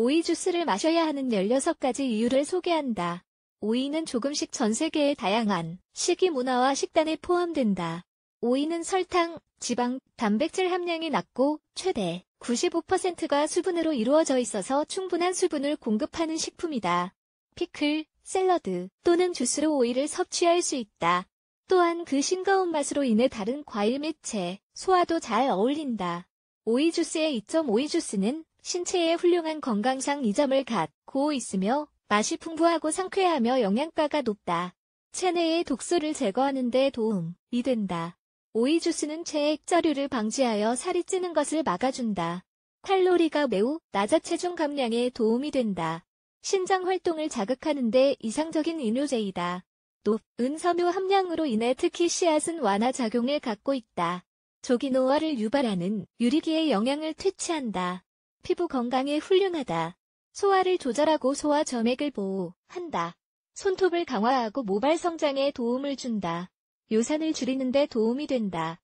오이 주스를 마셔야 하는 16가지 이유를 소개한다. 오이는 조금씩 전 세계의 다양한 식이 문화와 식단에 포함된다. 오이는 설탕, 지방, 단백질 함량이 낮고 최대 95%가 수분으로 이루어져 있어서 충분한 수분을 공급하는 식품이다. 피클, 샐러드 또는 주스로 오이를 섭취할 수 있다. 또한 그 싱거운 맛으로 인해 다른 과일 및 채, 소화도 잘 어울린다. 오이 주스의 2.5이 주스는 신체에 훌륭한 건강상 이점을 갖고 있으며 맛이 풍부하고 상쾌하며 영양가가 높다. 체내의 독소를 제거하는 데 도움이 된다. 오이 주스는 체 액자류를 방지하여 살이 찌는 것을 막아준다. 칼로리가 매우 낮아 체중 감량에 도움이 된다. 신장 활동을 자극하는 데 이상적인 이뇨제이다. 높은 섬유 함량으로 인해 특히 씨앗은 완화 작용을 갖고 있다. 조기노화를 유발하는 유리기에 영양을 퇴치한다. 피부 건강에 훌륭하다. 소화를 조절하고 소화 점액을 보호한다. 손톱을 강화하고 모발 성장에 도움을 준다. 요산을 줄이는데 도움이 된다.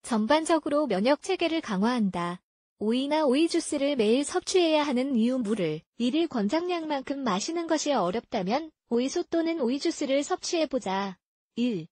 전반적으로 면역 체계를 강화한다. 오이나 오이 주스를 매일 섭취해야 하는 이유 물을 1일 권장량만큼 마시는 것이 어렵다면 오이소 또는 오이 주스를 섭취해보자. 1.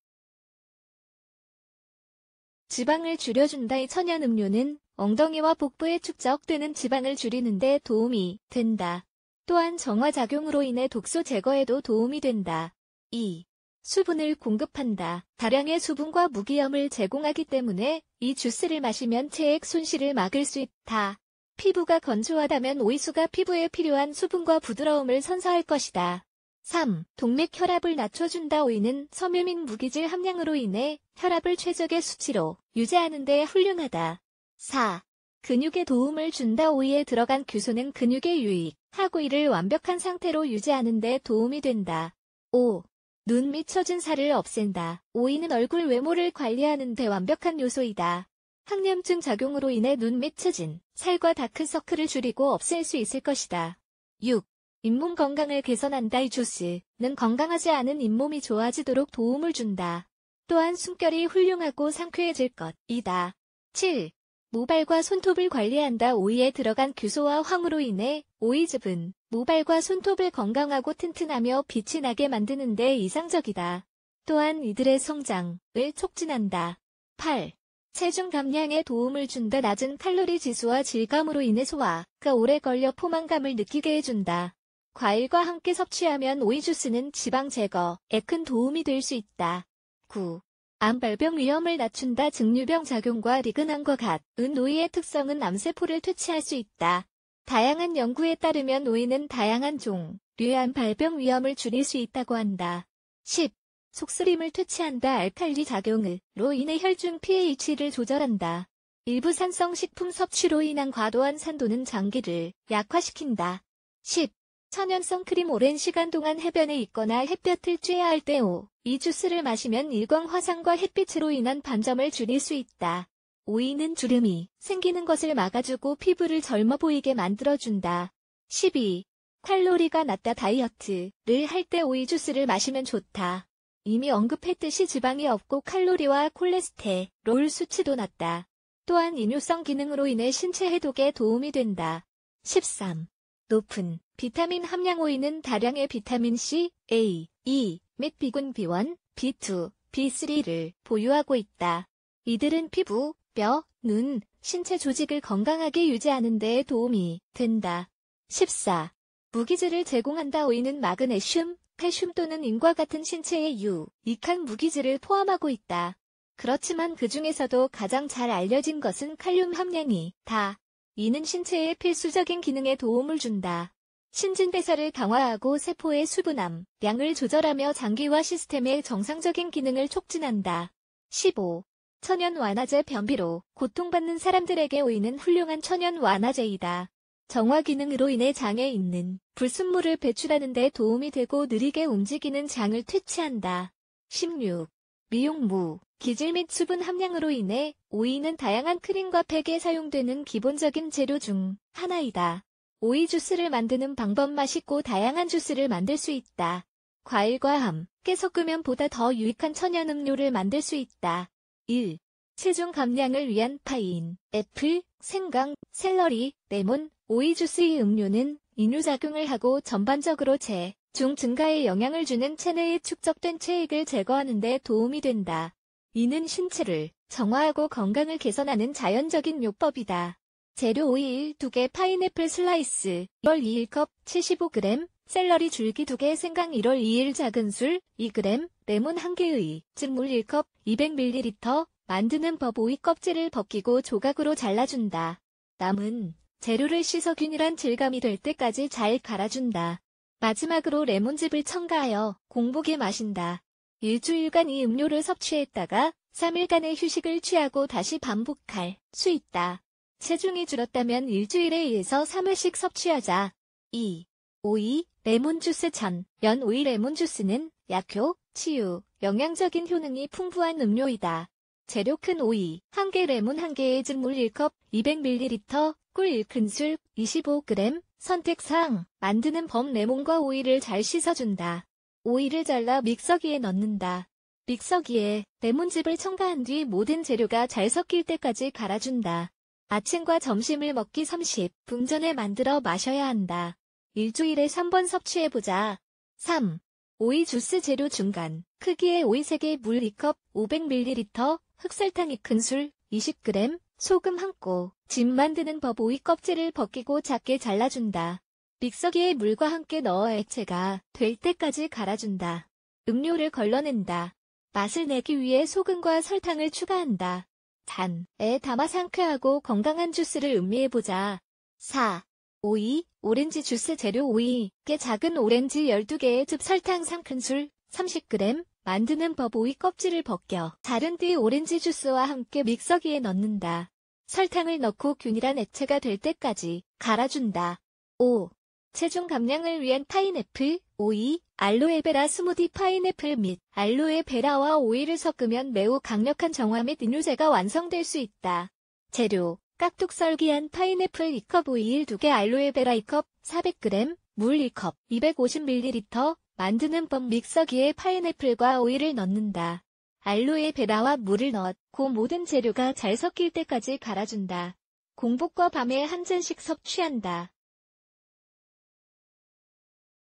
지방을 줄여준다. 의 천연 음료는 엉덩이와 복부에 축적되는 지방을 줄이는 데 도움이 된다. 또한 정화작용으로 인해 독소 제거에도 도움이 된다. 2. 수분을 공급한다. 다량의 수분과 무기염을 제공하기 때문에 이 주스를 마시면 체액 손실을 막을 수 있다. 피부가 건조하다면 오이수가 피부에 필요한 수분과 부드러움을 선사할 것이다. 3. 동맥 혈압을 낮춰준다 오이는 섬유민 무기질 함량으로 인해 혈압을 최적의 수치로 유지하는 데 훌륭하다. 4. 근육에 도움을 준다 오이에 들어간 규소는 근육의 유익, 하구이를 완벽한 상태로 유지하는 데 도움이 된다. 5. 눈 밑 처진 살을 없앤다. 오이는 얼굴 외모를 관리하는 데 완벽한 요소이다. 항염증 작용으로 인해 눈 밑 처진, 살과 다크서클을 줄이고 없앨 수 있을 것이다. 6. 잇몸 건강을 개선한다. 이주스는 건강하지 않은 잇몸이 좋아지도록 도움을 준다. 또한 숨결이 훌륭하고 상쾌해질 것이다. 7. 모발과 손톱을 관리한다. 오이에 들어간 규소와 황으로 인해 오이즙은 모발과 손톱을 건강하고 튼튼하며 빛이 나게 만드는 데 이상적이다. 또한 이들의 성장을 촉진한다. 8. 체중 감량에 도움을 준다. 낮은 칼로리 지수와 질감으로 인해 소화가 오래 걸려 포만감을 느끼게 해준다. 과일과 함께 섭취하면 오이 주스는 지방 제거에 큰 도움이 될 수 있다. 9. 암발병 위험을 낮춘다. 증류병 작용과 리그난과 같은 오이의 특성은 암세포를 퇴치할 수 있다. 다양한 연구에 따르면 오이는 다양한 종류 암발병 위험을 줄일 수 있다고 한다. 10. 속쓰림을 퇴치한다. 알칼리 작용으로 인해 혈중 pH를 조절한다. 일부 산성 식품 섭취로 인한 과도한 산도는 장기를 약화시킨다. 10. 천연성 크림 오랜 시간 동안 해변에 있거나 햇볕을 쬐야 할때 5. 이 주스를 마시면 일광 화상과 햇빛으로 인한 반점을 줄일 수 있다. 오이는 주름이 생기는 것을 막아주고 피부를 젊어 보이게 만들어준다. 12. 칼로리가 낮다 다이어트를 할 때 오이 주스를 마시면 좋다. 이미 언급했듯이 지방이 없고 칼로리와 콜레스테롤 수치도 낮다. 또한 이뇨성 기능으로 인해 신체 해독에 도움이 된다. 13. 높은 비타민 함량 오이는 다량의 비타민 C, A, E 및 비군 B1, B2, B3를 보유하고 있다. 이들은 피부, 뼈, 눈, 신체 조직을 건강하게 유지하는 데 도움이 된다. 14. 무기질을 제공한다 오이는 마그네슘, 칼슘 또는 인과 같은 신체의 유, 익한 무기질을 포함하고 있다. 그렇지만 그 중에서도 가장 잘 알려진 것은 칼륨 함량이 다. 이는 신체의 필수적인 기능에 도움을 준다. 신진대사를 강화하고 세포의 수분함, 양을 조절하며 장기화 시스템의 정상적인 기능을 촉진한다. 15. 천연 완화제 변비로 고통받는 사람들에게 오이는 훌륭한 천연 완화제이다. 정화 기능으로 인해 장에 있는 불순물을 배출하는 데 도움이 되고 느리게 움직이는 장을 퇴치한다. 16. 미용무, 기질 및 수분 함량으로 인해 오이는 다양한 크림과 팩에 사용되는 기본적인 재료 중 하나이다. 오이 주스를 만드는 방법 맛있고 다양한 주스를 만들 수 있다. 과일과 함께 섞으면 보다 더 유익한 천연 음료를 만들 수 있다. 1. 체중 감량을 위한 파인, 애플, 생강, 샐러리, 레몬, 오이 주스의 음료는 인유작용을 하고 전반적으로 체중 증가에 영향을 주는 체내에 축적된 체액을 제거하는 데 도움이 된다. 이는 신체를 정화하고 건강을 개선하는 자연적인 요법이다. 재료 5일 2개 파인애플 슬라이스 1월 2일 컵 75g 샐러리 줄기 2개 생강 1월 2일 작은 술 2g 레몬 1개의 증물 1컵 200ml 만드는 법 오이 껍질을 벗기고 조각으로 잘라준다. 남은 재료를 씻어 균일한 질감이 될 때까지 잘 갈아준다. 마지막으로 레몬즙을 첨가하여 공복에 마신다. 일주일간 이 음료를 섭취했다가 3일간의 휴식을 취하고 다시 반복할 수 있다. 체중이 줄었다면 일주일에 2에서 3회씩 섭취하자. 2. 오이, 레몬주스 천, 연 오이 레몬주스는 약효, 치유, 영양적인 효능이 풍부한 음료이다. 재료 큰 오이, 1개 레몬 1개의 증물 1컵, 200ml, 꿀 1큰술, 25g, 선택사항, 만드는 범 레몬과 오이를 잘 씻어준다. 오이를 잘라 믹서기에 넣는다. 믹서기에 레몬즙을 첨가한 뒤 모든 재료가 잘 섞일 때까지 갈아준다. 아침과 점심을 먹기 30. 분전에 만들어 마셔야 한다. 일주일에 3번 섭취해보자. 3. 오이 주스 재료 중간. 크기의 오이 3개 물 2컵 500ml, 흑설탕 2큰술 20g, 소금 1꼬. 집 만드는 법 오이 껍질을 벗기고 작게 잘라준다. 믹서기에 물과 함께 넣어 액체가 될 때까지 갈아준다. 음료를 걸러낸다. 맛을 내기 위해 소금과 설탕을 추가한다. 단에 담아 상쾌하고 건강한 주스를 음미해보자. 4. 오이, 오렌지 주스 재료 오이, 깨 작은 오렌지 12개의 즙 설탕 3큰술, 30g, 만드는 법 오이 껍질을 벗겨 자른 뒤 오렌지 주스와 함께 믹서기에 넣는다. 설탕을 넣고 균일한 액체가 될 때까지 갈아준다. 5. 체중 감량을 위한 파인애플, 오이, 알로에베라 스무디 파인애플 및 알로에베라와 오이를 섞으면 매우 강력한 정화 및이뇨제가 완성될 수 있다. 재료, 깍둑 썰기한 파인애플 2컵 오이 2개 알로에베라 2컵 400g, 물 2컵 250ml, 만드는 법 믹서기에 파인애플과 오이를 넣는다. 알로에베라와 물을 넣고 모든 재료가 잘 섞일 때까지 갈아준다. 공복과 밤에 한 잔씩 섭취한다.